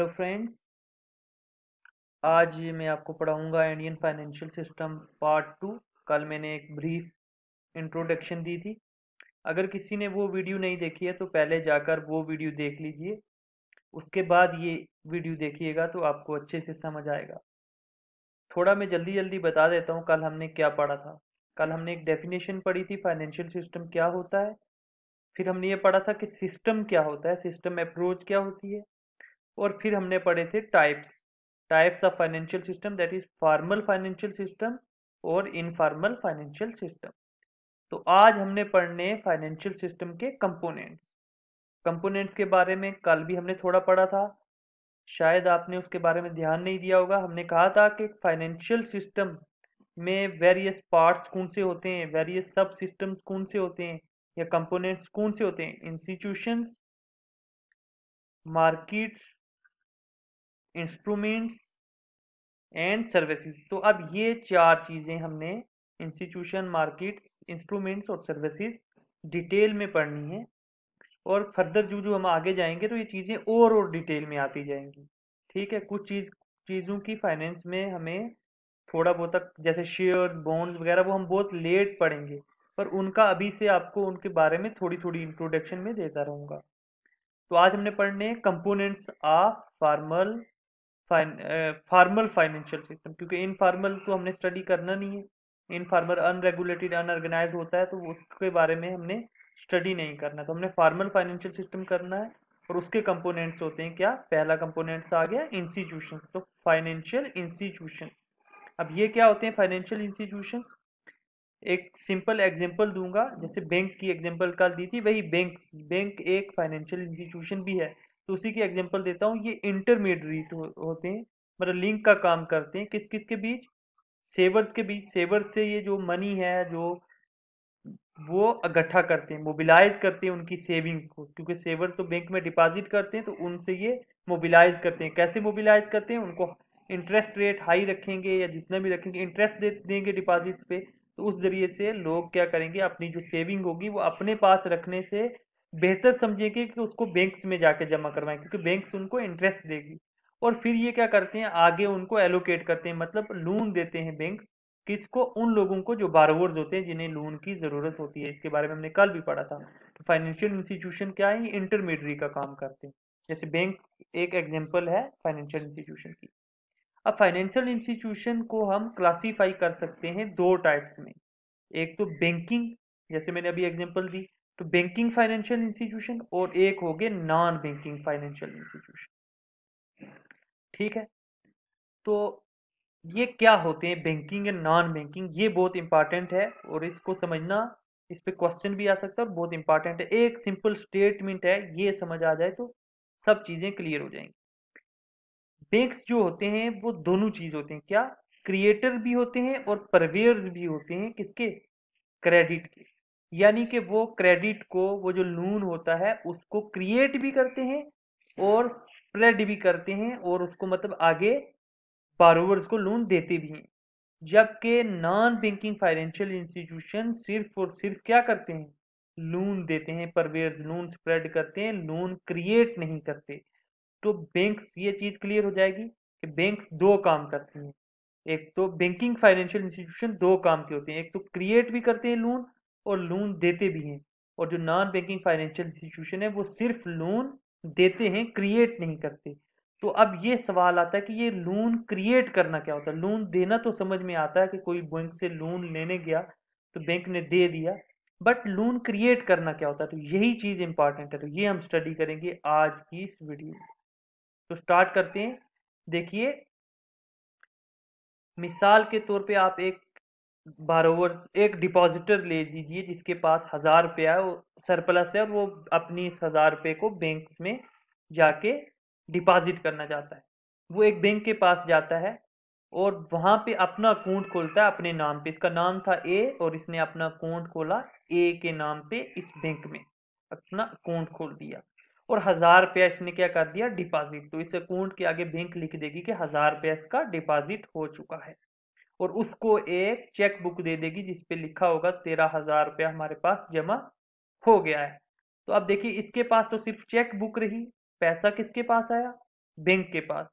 hello friends आज मैं आपको पढ़ाऊंगा Indian financial system part two कल मैंने एक ब्रीफ इंट्रोडक्शन दी थी अगर किसी ने वो वीडियो नहीं देखी है तो पहले जाकर वो वीडियो देख लीजिए उसके बाद ये वीडियो देखिएगा तो आपको अच्छे से समझ आएगा थोड़ा मैं जल्दी जल्दी बता देता हूँ कल हमने क्या पढ़ा था कल हमने एक डेफिनेशन पढ़ी थी फाइनेंशियल सिस्टम क्या होता है फिर हमने ये पढ़ा था कि सिस्टम क्या होता है सिस्टम अप्रोच क्या होती है और फिर हमने पढ़े थे types types of financial system that is formal financial system और इनफॉर्मल फाइनेंशियल सिस्टम तो आज हमने पढ़ने फाइनेंशियल सिस्टम के कंपोनेंट्स कंपोनेंट्स के बारे में कल भी हमने थोड़ा पढ़ा था शायद आपने उसके बारे में ध्यान नहीं दिया होगा हमने कहा था कि फाइनेंशियल सिस्टम में वेरियस पार्ट्स कौन से होते हैं वेरियस सब सिस्टम्स कौन से होते हैं या कंपोनेंट्स कौन से होते हैं institutions markets instruments and services तो अब ये चार चीज़ें हमने इंस्टीट्यूशन मार्केट्स इंस्ट्रूमेंट्स और सर्विसेज डिटेल में पढ़नी है और फर्दर जो जो हम आगे जाएंगे तो ये चीज़ें और और डिटेल में आती जाएंगी ठीक है कुछ चीज़ चीज़ों की फाइनेंस में हमें थोड़ा बहुत तक जैसे शेयर्स बॉन्ड्स वगैरह वो हम बहुत लेट पढ़ेंगे पर उनका अभी से आपको उनके बारे में थोड़ी थोड़ी इंट्रोडक्शन में देता रहूँगा तो आज हमने पढ़ने components of formal formal financial system क्योंकि इनफार्मल तो हमने स्टडी करना नहीं है इनफार्मल अनरेगुलेटेड अनऑर्गेनाइज होता है तो उसके बारे में हमने स्टडी नहीं करना तो हमने फार्मल फाइनेंशियल सिस्टम करना है और उसके कंपोनेंट्स होते हैं क्या पहला कंपोनेंट्स आ गया इंस्टीट्यूशन तो फाइनेंशियल इंस्टीट्यूशन अब ये क्या होते हैं फाइनेंशियल इंस्टीट्यूशन एक सिंपल एग्जांपल दूंगा जैसे बैंक की एग्जांपल कल दी थी वही बैंक बैंक एक फाइनेंशियल इंस्टीट्यूशन भी है तो उसी की एग्जाम्पल देता हूँ ये इंटरमीडिएट हो, तो होते हैं मतलब लिंक का काम करते हैं किस किस के बीच सेवर्स के बीच सेवर्स से ये जो मनी है जो वो इकट्ठा करते हैं मोबिलाइज करते हैं उनकी सेविंग्स को क्योंकि सेवर तो बैंक में डिपॉजिट करते हैं तो उनसे ये मोबिलाइज करते हैं कैसे मोबिलाइज करते हैं उनको इंटरेस्ट रेट हाई रखेंगे या जितना भी रखेंगे इंटरेस्ट दे देंगे डिपॉजिट पे तो उस जरिए से लोग क्या करेंगे अपनी जो सेविंग होगी वो अपने पास रखने से बेहतर समझेंगे कि उसको बैंक्स में जाके जमा करवाएं क्योंकि बैंक्स उनको इंटरेस्ट देगी और फिर ये क्या करते हैं आगे उनको एलोकेट करते हैं मतलब लोन देते हैं बैंक्स किसको उन लोगों को जो बारोवर्स होते हैं जिन्हें लोन की ज़रूरत होती है इसके बारे में हमने कल भी पढ़ा था तो फाइनेंशियल इंस्टीट्यूशन क्या है इंटरमीडियरी का काम करते हैं जैसे बैंक एक एग्जाम्पल है फाइनेंशियल इंस्टीट्यूशन की अब फाइनेंशियल इंस्टीट्यूशन को हम क्लासीफाई कर सकते हैं दो टाइप्स में एक तो बैंकिंग जैसे मैंने अभी एग्जाम्पल दी तो बैंकिंग फाइनेंशियल इंस्टीट्यूशन और एक हो गए नॉन बैंकिंग फाइनेंशियल इंस्टीट्यूशन ठीक है तो ये क्या होते हैं बैंकिंग एंड नॉन बैंकिंग ये बहुत इंपॉर्टेंट है और इसको समझना इस पर क्वेश्चन भी आ सकता है और बहुत इंपॉर्टेंट है एक सिंपल स्टेटमेंट है ये समझ आ जाए तो सब चीजें क्लियर हो जाएंगी बैंक जो होते हैं वो दोनों चीज होते हैं क्या क्रिएटर भी होते हैं और परवेयर्स भी होते हैं किसके क्रेडिट के यानी कि वो क्रेडिट को वो जो लून होता है उसको क्रिएट भी करते हैं और स्प्रेड भी करते हैं और उसको मतलब आगे बारोवर्स को लोन देते भी हैं जबकि नॉन बैंकिंग फाइनेंशियल इंस्टीट्यूशन सिर्फ और सिर्फ क्या करते हैं लोन देते हैं परवेज लून स्प्रेड करते हैं लोन क्रिएट नहीं करते तो बैंक्स ये चीज़ क्लियर हो जाएगी कि बैंक्स दो काम करते हैं एक तो बैंकिंग फाइनेंशियल इंस्टीट्यूशन दो काम के होते हैं एक तो क्रिएट भी करते हैं लोन और लोन देते भी हैं और जो नॉन बैंकिंग फाइनेंशियल इंस्टीट्यूशन है वो सिर्फ लोन देते हैं क्रिएट नहीं करते तो अब ये सवाल आता है कि ये लोन क्रिएट करना क्या होता है लोन देना तो समझ में आता है कि कोई बैंक से लोन लेने गया तो बैंक ने दे दिया बट लोन क्रिएट करना क्या होता है तो यही चीज़ इंपॉर्टेंट है तो ये हम स्टडी करेंगे आज की इस वीडियो में तो स्टार्ट करते हैं देखिए मिसाल के तौर पे आप एक बारोवर्स एक डिपॉजिटर ले लीजिए जिसके पास हजार रुपया है सरप्लस है और वो अपनी इस हजार रुपये को बैंक में जाके डिपॉजिट करना चाहता है वो एक बैंक के पास जाता है और वहां पे अपना अकाउंट खोलता है अपने नाम पे इसका नाम था ए और इसने अपना अकाउंट खोला ए के नाम पे इस बैंक में अपना अकाउंट खोल दिया और हजार रुपया इसने क्या कर दिया डिपॉजिट तो इस अकाउंट के आगे बैंक लिख देगी कि हजार रुपया इसका डिपॉजिट हो चुका है और उसको एक चेक बुक दे देगी जिस पे लिखा होगा तेरह हजार रुपया हमारे पास जमा हो गया है तो अब देखिए इसके पास तो सिर्फ चेक बुक रही पैसा किसके पास आया बैंक के पास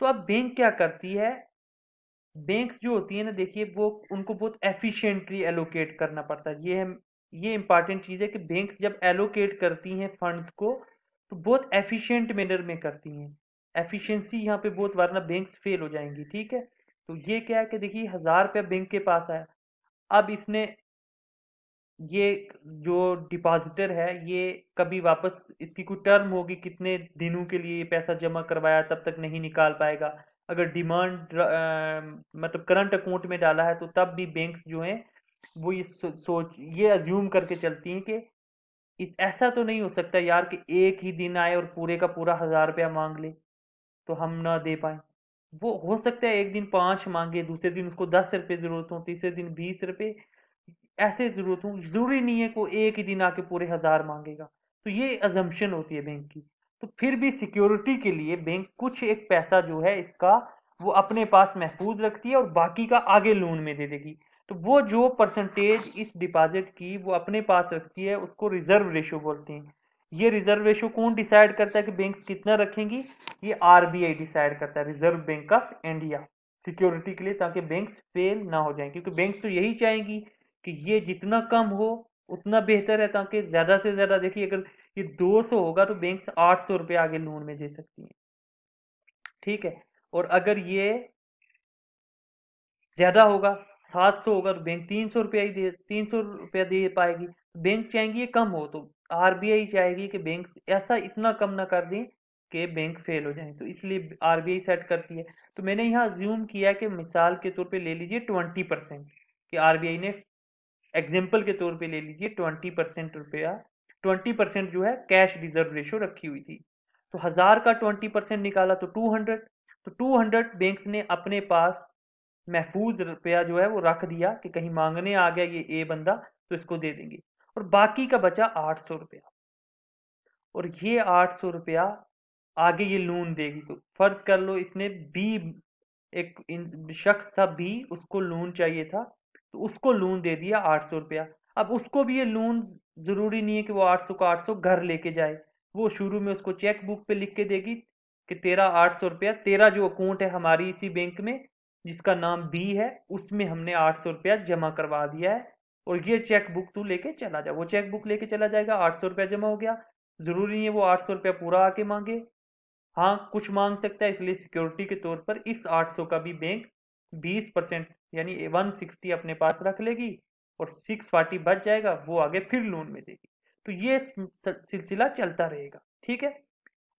तो अब बैंक क्या करती है बैंक जो होती है ना देखिए वो उनको बहुत एफिशिएंटली एलोकेट करना पड़ता है ये है ये इंपॉर्टेंट चीज़ है कि बैंक जब एलोकेट करती हैं फंड्स को तो बहुत एफिशिएंट मैनर में करती हैं एफिशिएंसी यहाँ पे बहुत वरना बैंक्स फेल हो जाएंगी ठीक है तो ये क्या है कि देखिए हजार रुपया बैंक के पास है अब इसने ये जो डिपॉजिटर है ये कभी वापस इसकी कोई टर्म होगी कितने दिनों के लिए पैसा जमा करवाया तब तक नहीं निकाल पाएगा अगर डिमांड मतलब करंट अकाउंट में डाला है तो तब भी बैंक्स जो हैं वो ये सोच ये अज्यूम करके चलती हैं कि ऐसा तो नहीं हो सकता यार कि एक ही दिन आए और पूरे का पूरा हजार रुपया मांग ले तो हम ना दे पाए वो हो सकता है एक दिन पाँच मांगे दूसरे दिन उसको दस रुपये ज़रूरत हो तीसरे दिन बीस रुपये ऐसे ज़रूरत हो ज़रूरी नहीं है को एक ही दिन आके पूरे हज़ार मांगेगा तो ये अजम्पशन होती है बैंक की तो फिर भी सिक्योरिटी के लिए बैंक कुछ एक पैसा जो है इसका वो अपने पास महफूज रखती है और बाकी का आगे लोन में दे देगी तो वो जो परसेंटेज इस डिपॉजिट की वो अपने पास रखती है उसको रिजर्व रेशो बोलते हैं ये रिजर्व रेशो कौन डिसाइड करता है कि बैंक्स कितना रखेंगी ये आरबीआई डिसाइड करता है reserve bank of India security के लिए ताकि बैंक्स फेल ना हो जाएं क्योंकि बैंक्स तो यही चाहेंगी कि ये जितना कम हो उतना बेहतर है ताकि ज़्यादा से ज़्यादा देखिए अगर ये 200 होगा तो बैंक्स आठ सौ रुपये आगे लोन में दे सकती हैं ठीक है और अगर ये ज़्यादा होगा 700 होगा तो बैंक तीन सौ रुपया ही दे तीन सौ रुपया दे पाएगी बैंक तो चाहेंगी ये कम हो तो आरबीआई चाहेगी कि बैंक ऐसा इतना कम ना कर दें कि बैंक फेल हो जाए तो इसलिए आरबीआई सेट करती है तो मैंने यहाँ ज्यूम किया कि मिसाल के तौर पे ले लीजिए ट्वेंटी परसेंट कि आरबीआई ने एग्जाम्पल के तौर पे ले लीजिए ट्वेंटी परसेंट रुपया ट्वेंटी परसेंट जो है कैश रिजर्व रेशो रखी हुई थी तो हज़ार का ट्वेंटी परसेंट निकाला तो टू हंड्रेड तो टू हंड्रेड बैंक ने अपने पास महफूज रुपया जो है वो रख दिया कि कहीं मांगने आ गया ये ए बंदा तो इसको दे देंगे और बाकी का बचा आठ सौ रुपया और ये आठ सौ रुपया आगे ये लोन देगी तो फर्ज कर लो इसने बी एक शख्स था बी उसको लोन चाहिए था तो उसको लोन दे दिया आठ सौ रुपया अब उसको भी ये लोन जरूरी नहीं है कि वो आठ सौ का आठ सौ घर लेके जाए वो शुरू में उसको चेक बुक पे लिख के देगी कि तेरा आठ सौ रुपया तेरा जो अकाउंट है हमारी इसी बैंक में जिसका नाम बी है उसमें हमने आठ सौ रुपया जमा करवा दिया है और ये चेकबुक तू लेके चला जा वो चेकबुक लेके चला जाएगा आठ सौ रुपया जमा हो गया जरूरी नहीं है वो आठ सौ रुपया पूरा आके मांगे हाँ कुछ मांग सकता है इसलिए सिक्योरिटी के तौर पर इस आठ सौ का भी बैंक बीस परसेंट यानी वन सिक्सटी अपने पास रख लेगी और सिक्स फोर्टी बच जाएगा वो आगे फिर लोन में देगी तो ये सिलसिला चलता रहेगा ठीक है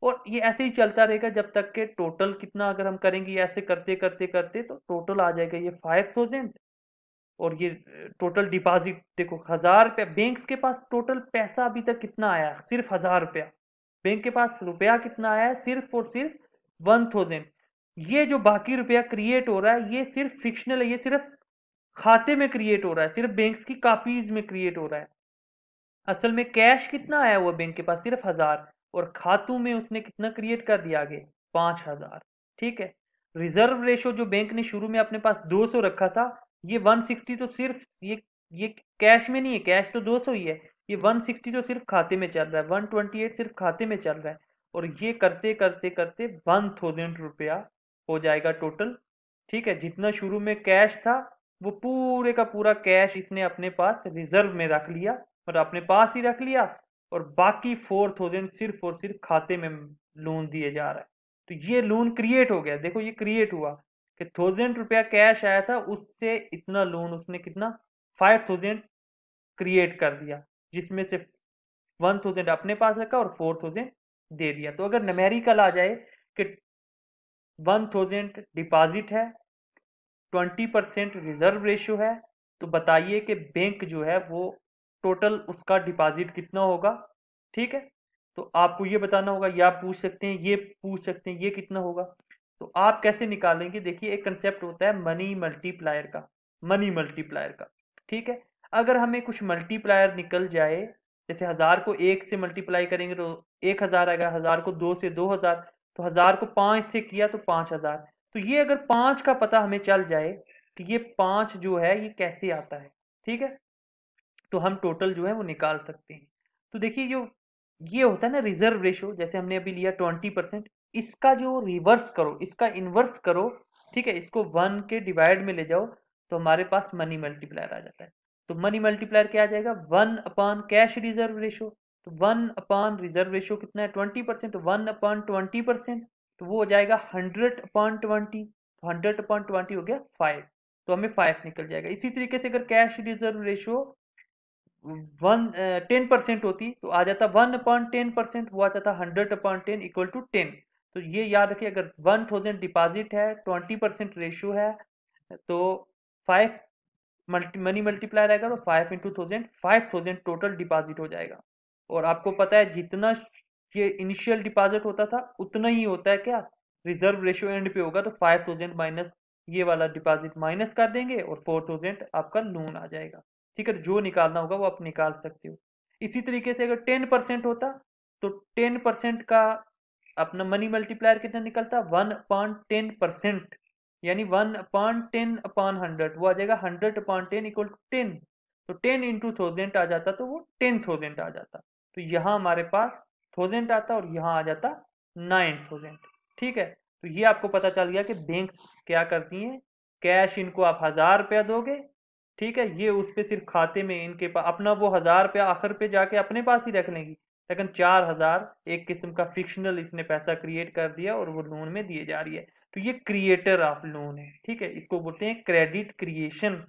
और ये ऐसे ही चलता रहेगा जब तक के टोटल कितना अगर हम करेंगे ऐसे करते करते करते तो टोटल आ जाएगा ये फाइव थाउजेंड और ये टोटल डिपॉजिट देखो हजार रुपया बैंक के पास टोटल पैसा अभी तक कितना आया सिर्फ हजार रुपया बैंक के पास रुपया कितना आया है सिर्फ और सिर्फ वन थाउजेंड ये जो बाकी रुपया क्रिएट हो रहा है ये सिर्फ फिक्शनल है ये सिर्फ खाते में क्रिएट हो रहा है सिर्फ बैंक की कापीज में क्रिएट हो रहा है असल में कैश कितना आया हुआ बैंक के पास सिर्फ हजार और खातों में उसने कितना क्रिएट कर दिया आगे पांच हजार ठीक है रिजर्व रेशो जो बैंक ने शुरू में अपने पास 200 रखा था ये 160 तो सिर्फ ये ये कैश में नहीं है कैश तो 200 ही है ये 160 तो सिर्फ खाते में चल रहा है 128 सिर्फ खाते में चल रहा है और ये करते करते करते वन थाउजेंड रुपया हो जाएगा टोटल ठीक है जितना शुरू में कैश था वो पूरे का पूरा कैश इसने अपने पास रिजर्व में रख लिया और अपने पास ही रख लिया और बाकी फोर थाउजेंड सिर्फ और सिर्फ खाते में लोन दिए जा रहा है तो ये लोन क्रिएट हो गया देखो ये क्रिएट हुआ कि थाउजेंड रुपया कैश आया था उससे इतना लोन उसने कितना फाइव थाउजेंड क्रिएट कर दिया जिसमें से वन थाउजेंड अपने पास रखा और फोर थाउजेंड दे दिया तो अगर नमेरिकल आ जाए कि वन थाउजेंड डिपॉजिट है ट्वेंटी परसेंट रिजर्व रेशियो है तो बताइए कि बैंक जो है वो टोटल उसका डिपॉजिट कितना होगा ठीक है तो आपको ये बताना होगा या पूछ सकते हैं ये पूछ सकते हैं ये कितना होगा तो आप कैसे निकालेंगे देखिए एक कंसेप्ट होता है मनी मल्टीप्लायर का मनी मल्टीप्लायर का ठीक है अगर हमें कुछ मल्टीप्लायर निकल जाए जैसे हजार को एक से मल्टीप्लाई करेंगे तो एक हजार आएगा हजार को दो से दो हजार तो हजार को पांच से किया तो पांच हजार तो ये अगर पांच का पता हमें चल जाए कि तो ये पांच जो है ये कैसे आता है ठीक है तो हम टोटल जो है वो निकाल सकते हैं तो देखिए जो ये होता है ना रिजर्व रेशो जैसे हमने अभी लिया ट्वेंटी परसेंट इसका जो रिवर्स करो इसका इन्वर्स करो ठीक है इसको वन के डिवाइड में ले जाओ तो हमारे पास मनी मल्टीप्लायर आ जाता है तो मनी मल्टीप्लायर क्या आ जाएगा one upon cash reserve ratio तो वन अपॉन रिजर्व रेशो कितना है twenty percent one upon twenty percent तो वो हो जाएगा hundred upon twenty hundred upon twenty हो गया फाइव तो हमें फाइव निकल जाएगा इसी तरीके से अगर cash reserve ratio one ten percent होती तो आ जाता वन अपॉन टेन परसेंट वो आ जाता hundred upon ten equal to ten तो ये याद रखिए अगर वन थाउजेंड डिपॉजिट है ट्वेंटी परसेंट रेशियो है तो फाइव मल्टी मनी मल्टीप्लाई रहेगा तो five into thousand five thousand total deposit हो जाएगा और आपको पता है जितना ये इनिशियल डिपॉजिट होता था उतना ही होता है क्या रिजर्व रेशियो एंड पे होगा तो फाइव थाउजेंड माइनस ये वाला डिपॉजिट माइनस कर देंगे और फोर थाउजेंड आपका लोन आ जाएगा ठीक है तो जो निकालना होगा वो आप निकाल सकते हो इसी तरीके से अगर टेन परसेंट होता तो टेन परसेंट का अपना मनी मल्टीप्लायर कितना निकलता है वन अपॉन टेन परसेंट यानी one upon ten upon hundred वो आ जाएगा hundred upon ten equal to ten तो टेन इंटू थाउजेंड आ जाता तो वो टेन थाउजेंड आ जाता तो यहाँ हमारे पास थाउजेंड आता और यहाँ आ जाता नाइन थाउजेंड ठीक है तो ये आपको पता चल गया कि बैंक क्या करती हैं कैश इनको आप हजार रुपया दोगे ठीक है ये उस पर सिर्फ खाते में इनके पास अपना वो हजार रुपया आखिर पे जाके अपने पास ही रख लेंगी लेकिन चार हजार एक किस्म का फिक्शनल इसने पैसा क्रिएट कर दिया और वो लोन में दिए जा रही है तो ये क्रिएटर ऑफ लोन है ठीक है इसको बोलते हैं क्रेडिट क्रिएशन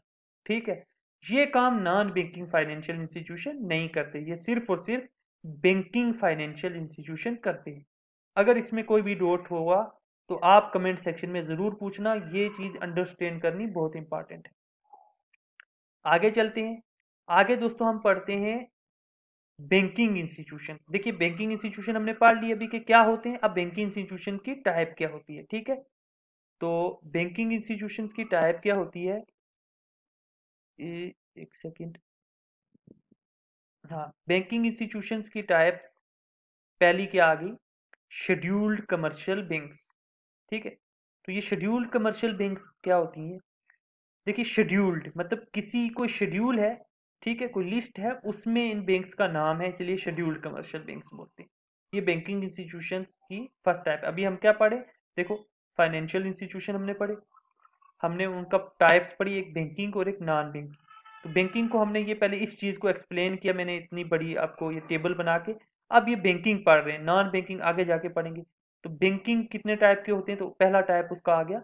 ठीक है ये काम नॉन बैंकिंग फाइनेंशियल इंस्टीट्यूशन नहीं करते ये सिर्फ और सिर्फ बैंकिंग फाइनेंशियल इंस्टीट्यूशन करते हैं अगर इसमें कोई भी डोट होगा तो आप कमेंट सेक्शन में जरूर पूछना ये चीज अंडरस्टैंड करनी बहुत इंपॉर्टेंट है आगे चलते हैं आगे दोस्तों हम पढ़ते हैं बैंकिंग इंस्टीट्यूशन देखिए बैंकिंग इंस्टीट्यूशन हमने पढ़ लिया अभी के क्या होते हैं अब बैंकिंग इंस्टीट्यूशन की टाइप क्या होती है ठीक है तो बैंकिंग इंस्टीट्यूशन की टाइप क्या होती है ए, एक सेकेंड हाँ बैंकिंग इंस्टीट्यूशन की टाइप पहली क्या आ गई शेड्यूल्ड कमर्शियल बैंक ठीक है तो ये शेड्यूल्ड कमर्शियल बैंक क्या होती है देखिए शेड्यूल्ड मतलब किसी कोई शेड्यूल है ठीक है कोई लिस्ट है उसमें इन बैंक्स का नाम है इसलिए शेड्यूल्ड कमर्शियल बैंक्स बोलते हैं ये बैंकिंग इंस्टीट्यूशन की फर्स्ट टाइप अभी हम क्या पढ़े देखो फाइनेंशियल इंस्टीट्यूशन हमने पढ़े हमने उनका टाइप्स पढ़ी एक बैंकिंग और एक नॉन बैंकिंग तो बैंकिंग को हमने ये पहले इस चीज़ को एक्सप्लेन किया मैंने इतनी बड़ी आपको ये टेबल बना के अब ये बैंकिंग पढ़ रहे हैं नॉन बैंकिंग आगे जाके पढ़ेंगे तो बैंकिंग कितने टाइप के होते हैं तो पहला टाइप उसका आ गया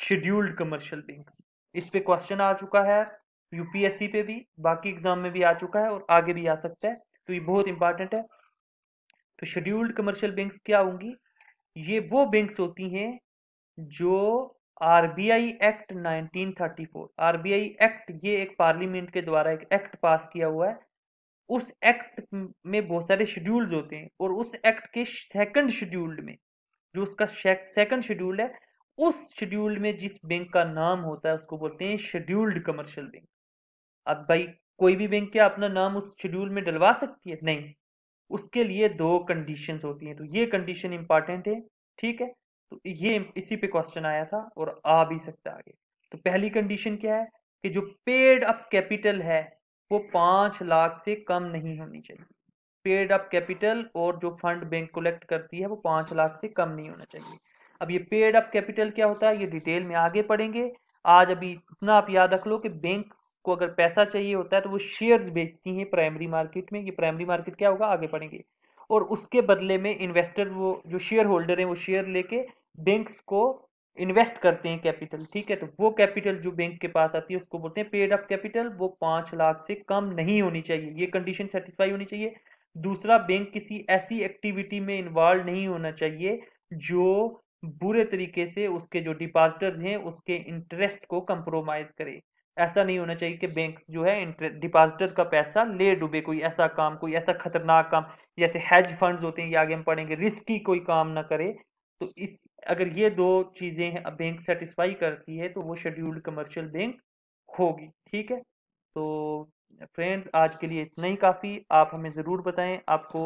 शेड्यूल्ड कमर्शियल बैंक इस पे क्वेश्चन आ चुका है यूपीएससी पे भी बाकी एग्जाम में भी आ चुका है और आगे भी आ सकता है तो ये बहुत इंपॉर्टेंट है तो शेड्यूल्ड कमर्शियल बैंक्स क्या होंगी ये वो बैंक्स होती हैं जो आरबीआई एक्ट 1934 आरबीआई एक्ट ये एक पार्लियामेंट के द्वारा एक एक्ट पास किया हुआ है उस एक्ट में बहुत सारे शेड्यूल्स होते हैं और उस एक्ट के सेकंड शेड्यूल्ड में जो उसका सेकंड शेड्यूल है उस शेड्यूल्ड में जिस बैंक का नाम होता है उसको बोलते हैं शेड्यूल्ड कमर्शियल बैंक अब भाई कोई भी बैंक क्या अपना नाम उस शेड्यूल में डलवा सकती है नहीं उसके लिए दो कंडीशन होती हैं तो ये कंडीशन इंपॉर्टेंट है ठीक है तो ये इसी पे क्वेश्चन आया था और आ भी सकता आगे तो पहली कंडीशन क्या है कि जो पेड अप कैपिटल है वो पांच लाख से कम नहीं होनी चाहिए पेड अप कैपिटल और जो फंड बैंक कलेक्ट करती है वो पांच लाख से कम नहीं होना चाहिए अब ये पेड अप कैपिटल क्या होता है ये डिटेल में आगे पढ़ेंगे आज अभी इतना आप याद रख लो कि बैंक को अगर पैसा चाहिए होता है तो वो शेयर्स बेचती हैं प्राइमरी मार्केट में ये प्राइमरी मार्केट क्या होगा आगे पढ़ेंगे और उसके बदले में इन्वेस्टर वो जो शेयर होल्डर हैं वो शेयर लेके बैंक्स को इन्वेस्ट करते हैं कैपिटल ठीक है तो वो कैपिटल जो बैंक के पास आती है उसको बोलते हैं पेड अप कैपिटल वो पांच लाख से कम नहीं होनी चाहिए ये कंडीशन सेटिस्फाई होनी चाहिए दूसरा बैंक किसी ऐसी एक्टिविटी में इन्वॉल्व नहीं होना चाहिए जो बुरे तरीके से उसके जो डिपॉजिटर्स हैं उसके इंटरेस्ट को कंप्रोमाइज करे ऐसा नहीं होना चाहिए कि बैंक जो है डिपॉजिटर का पैसा ले डूबे कोई ऐसा काम कोई ऐसा खतरनाक काम जैसे हैज फंड होते हैं ये आगे हम पढ़ेंगे रिस्की कोई काम ना करे तो इस अगर ये दो चीज़ें बैंक सेटिस्फाई करती है तो वो शेड्यूल्ड कमर्शियल बैंक होगी ठीक है तो फ्रेंड्स आज के लिए इतना ही काफ़ी आप हमें ज़रूर बताएं आपको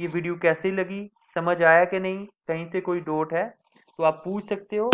ये वीडियो कैसी लगी समझ आया कि नहीं कहीं से कोई डोट है तो आप पूछ सकते हो